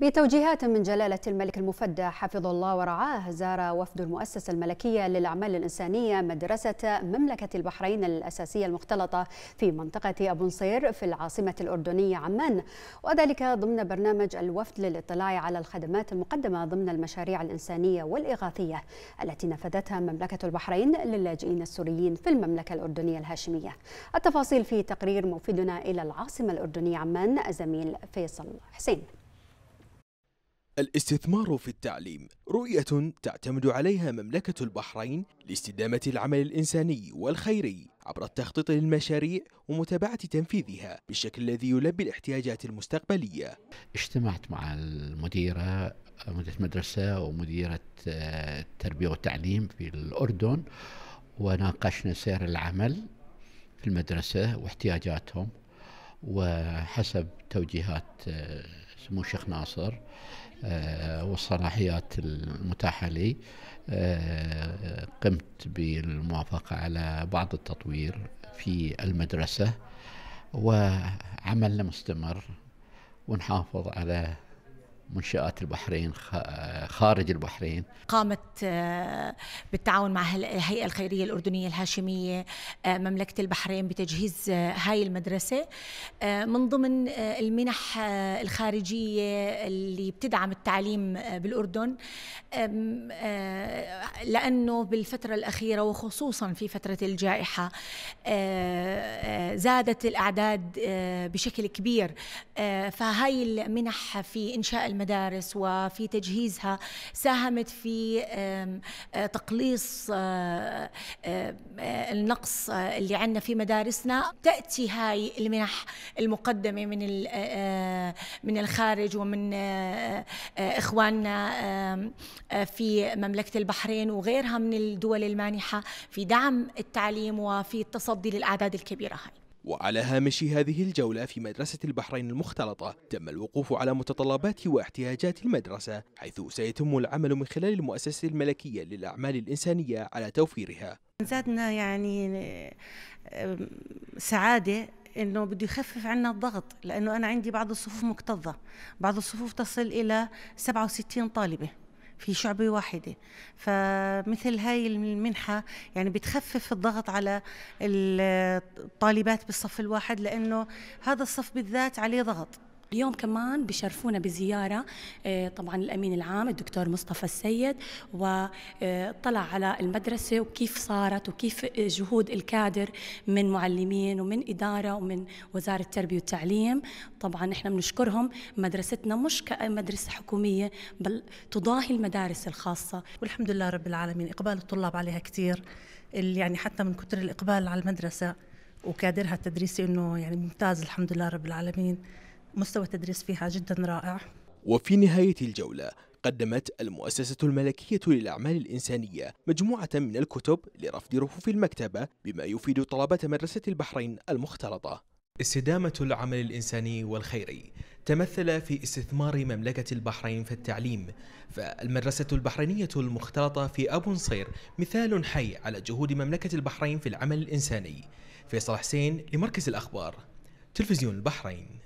بتوجيهات من جلالة الملك المفدى حفظه الله ورعاه زار وفد المؤسسة الملكية للأعمال الإنسانية مدرسة مملكة البحرين الأساسية المختلطة في منطقة أبو نصير في العاصمة الأردنية عمان وذلك ضمن برنامج الوفد للإطلاع على الخدمات المقدمة ضمن المشاريع الإنسانية والإغاثية التي نفذتها مملكة البحرين للاجئين السوريين في المملكة الأردنية الهاشمية التفاصيل في تقرير موفدنا إلى العاصمة الأردنية عمان زميل فيصل حسين الاستثمار في التعليم رؤية تعتمد عليها مملكة البحرين لاستدامة العمل الإنساني والخيري عبر التخطيط للمشاريع ومتابعة تنفيذها بالشكل الذي يلبي الاحتياجات المستقبلية اجتمعت مع المديرة مديرة مدرسة ومديرة التربية آه، والتعليم في الأردن وناقشنا سير العمل في المدرسة واحتياجاتهم وحسب توجيهات آه، سمو الشيخ ناصر آه، والصلاحيات المتاحة لي آه، قمت بالموافقة على بعض التطوير في المدرسة وعملنا مستمر ونحافظ على منشآت البحرين خارج البحرين قامت آه، بالتعاون مع الهيئة الخيرية الأردنية الهاشمية آه، مملكة البحرين بتجهيز آه، هاي المدرسة من ضمن المنح الخارجية اللي بتدعم التعليم بالأردن لأنه بالفترة الأخيرة وخصوصا في فترة الجائحة زادت الأعداد بشكل كبير فهاي المنح في إنشاء المدرسة المدارس وفي تجهيزها ساهمت في آه، تقليص آه، آه، النقص اللي عندنا في مدارسنا تأتي هاي المنح المقدمة من من الخارج ومن إخواننا في مملكة البحرين وغيرها من الدول المانحة في دعم التعليم وفي التصدي للأعداد الكبيرة هاي وعلى هامش هذه الجولة في مدرسة البحرين المختلطة تم الوقوف على متطلبات واحتياجات المدرسة حيث سيتم العمل من خلال المؤسسة الملكية للأعمال الإنسانية على توفيرها زادنا يعني سعادة انه بده يخفف عنا الضغط لانه انا عندي بعض الصفوف مكتظه بعض الصفوف تصل الى 67 طالبه في شعبة واحدة فمثل هاي المنحة يعني بتخفف الضغط على الطالبات بالصف الواحد لأنه هذا الصف بالذات عليه ضغط اليوم كمان بشرفونا بزياره آه، طبعا الامين العام الدكتور مصطفى السيد وطلع على المدرسه وكيف صارت وكيف جهود الكادر من معلمين ومن اداره ومن وزاره التربيه والتعليم طبعا احنا بنشكرهم مدرستنا مش كمدرسه حكوميه بل تضاهي المدارس الخاصه والحمد لله رب العالمين اقبال الطلاب عليها كثير اللي يعني حتى من كثر الاقبال على المدرسه وكادرها التدريسي انه يعني ممتاز الحمد لله رب العالمين مستوى التدريس فيها جدا رائع وفي نهاية الجولة قدمت المؤسسة الملكية للأعمال الإنسانية مجموعة من الكتب لرفض رفوف المكتبة بما يفيد طلبة مدرسة البحرين المختلطة استدامة العمل الإنساني والخيري تمثل في استثمار مملكة البحرين في التعليم فالمدرسة البحرينية المختلطة في أبو نصير مثال حي على جهود مملكة البحرين في العمل الإنساني فيصل حسين لمركز الأخبار تلفزيون البحرين